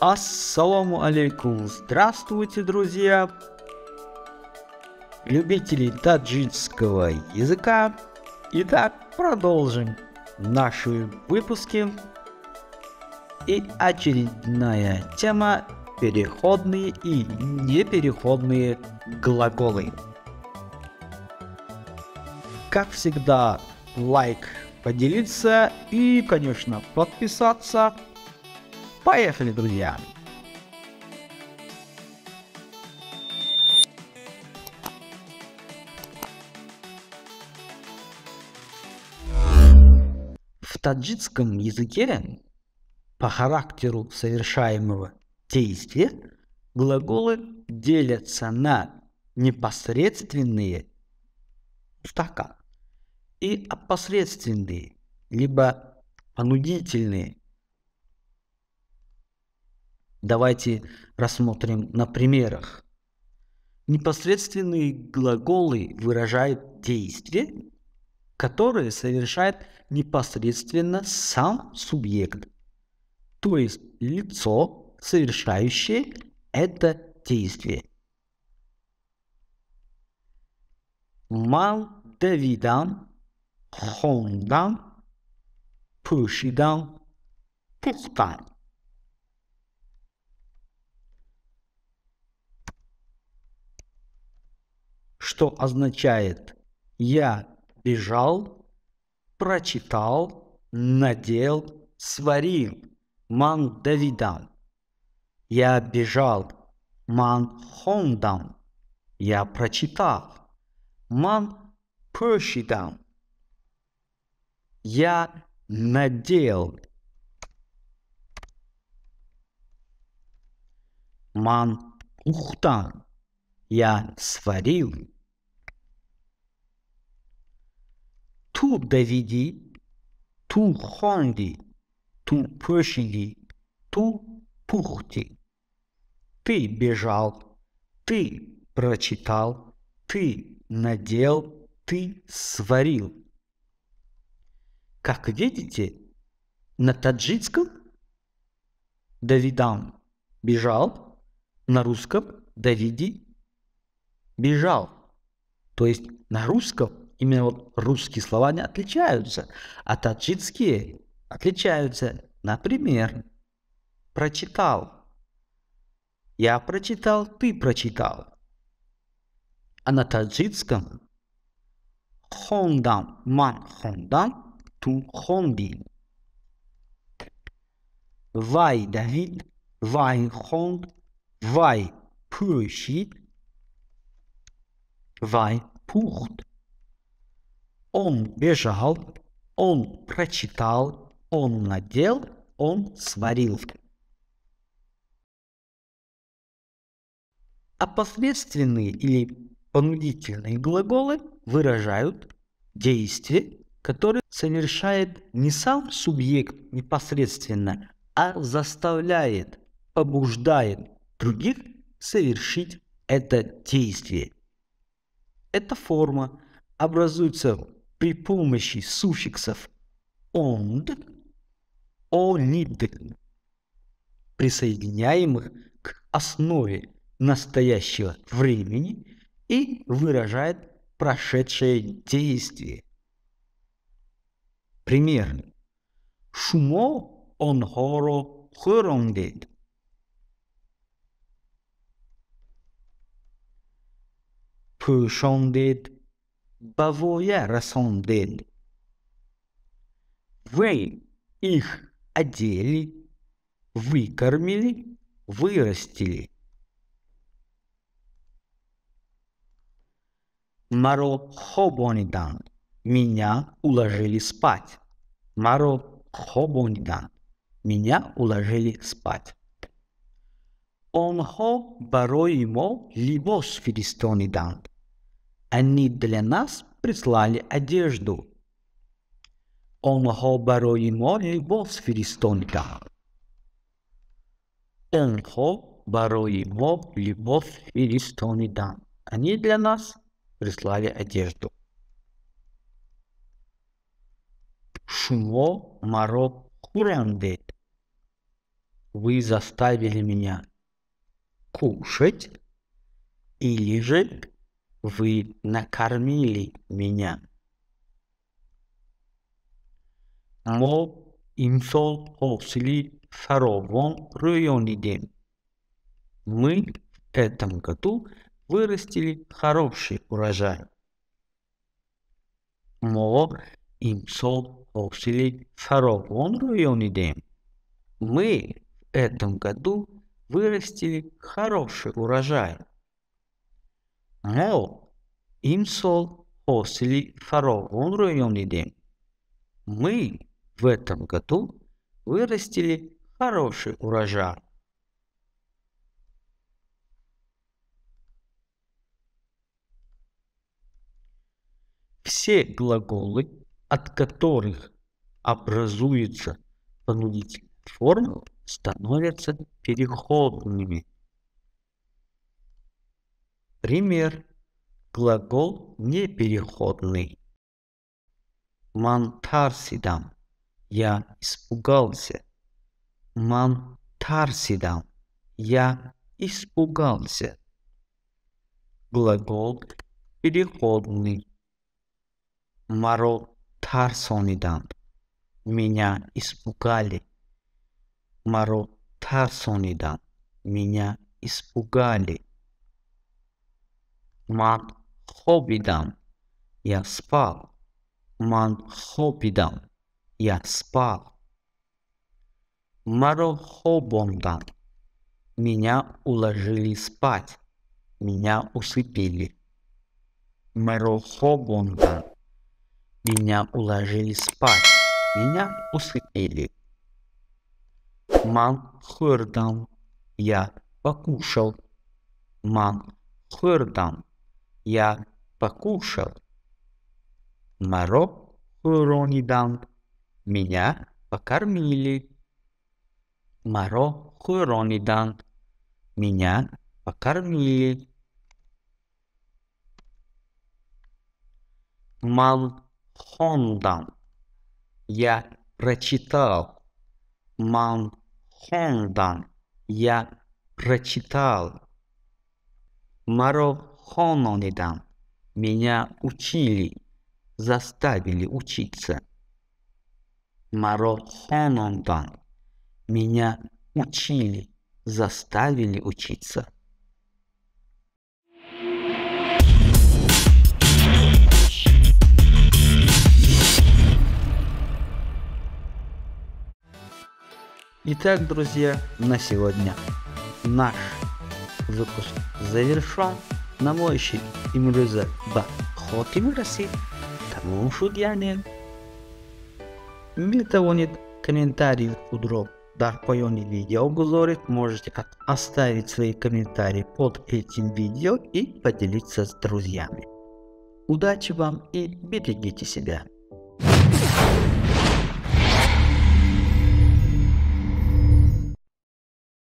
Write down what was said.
Ассаламу алейкум, здравствуйте, друзья! Любители таджикского языка. Итак, продолжим наши выпуски. И очередная тема – переходные и непереходные глаголы. Как всегда, лайк like поделиться и, конечно, подписаться. Поехали, друзья! В таджикском языке по характеру совершаемого действия глаголы делятся на непосредственные стакан и опосредственные, либо понудительные. Давайте рассмотрим на примерах. Непосредственные глаголы выражают действие, которое совершает непосредственно сам субъект, то есть лицо, совершающее это действие. Мал Давидам хонгдан, пушидан, пухтан. Что означает «я бежал, прочитал, надел, сварил» ман давидан. Я бежал ман хондан. Я прочитал ман пошидан. Я надел Ман. Ухта. Я сварил. Ту доведи, ту хонди, ту пошли, ту пухти. Ты бежал, ты прочитал, ты надел, ты сварил. Как видите, на таджикском Давидам бежал, на русском Давиди бежал. То есть на русском именно вот русские слова не отличаются, а таджикские отличаются. Например, прочитал. Я прочитал, ты прочитал. А на таджикском хондам, ман хондам ту хондин. Вай Давид, вай хонд, вай пурщит, вай пухт. Он бежал, он прочитал, он надел, он сварил. А последственные или понудительные глаголы выражают действие который совершает не сам субъект непосредственно, а заставляет, побуждает других совершить это действие. Эта форма образуется при помощи суффиксов «онд», «онид», присоединяемых к основе настоящего времени и выражает прошедшее действие – пример. Шумо онхоро хорондед. Пӯшондед ба воя расондед. Вы их одели, выкормили, вырастили. Маро хобониданд. Меня уложили спать. Маро Хобунган. Меня уложили спать. Онхо бароимо ему либос филистонидан. Они для нас прислали одежду. Онхо бароимо ему либос филистонидан. Онхо бароимо ему либос филистонидан. Они для нас прислали одежду. шумо маро курандет. Вы заставили меня кушать, или же вы накормили меня. Мо имсол хосили фаровон районидем. Мы в этом году вырастили хороший урожай. Мо имсол Оксилей Шаровон Руйонидем. Мы в этом году вырастили хороший урожай. Эо имсол Оксилей Шаровон Руйонидем. Мы в этом году вырастили хороший урожай. Все глаголы от которых образуется понудительная форма, становятся переходными. Пример. Глагол непереходный. Мантарсидам. Я испугался. Мантарсидам. Я испугался. Глагол переходный. Марот Тарсон Меня испугали. Маро Тарсон Меня испугали. Ман хобидам. Я спал. Ман хобидам. Я спал. Маро хобондан. Меня уложили спать. Меня усыпили. Маро хобондан. Меня уложили спать. Меня усыпили. Ман хурдан Я покушал. Ман хурдан Я покушал. Маро хуронидан Меня покормили. Маро хуронидан Меня покормили. Мал Хондам. Я прочитал. Ман Хондам. Я прочитал. Маров Хононидам. Меня учили. Заставили учиться. Маров Хонондан. Меня учили. Заставили учиться. Итак, друзья, на сегодня наш выпуск завершен. На мой счет имруза ба хотим России. Тому шудьяне. Метавонит комментарий удроб. Дар поёни видео обзорит. Можете как оставить свои комментарии под этим видео и поделиться с друзьями. Удачи вам и берегите себя.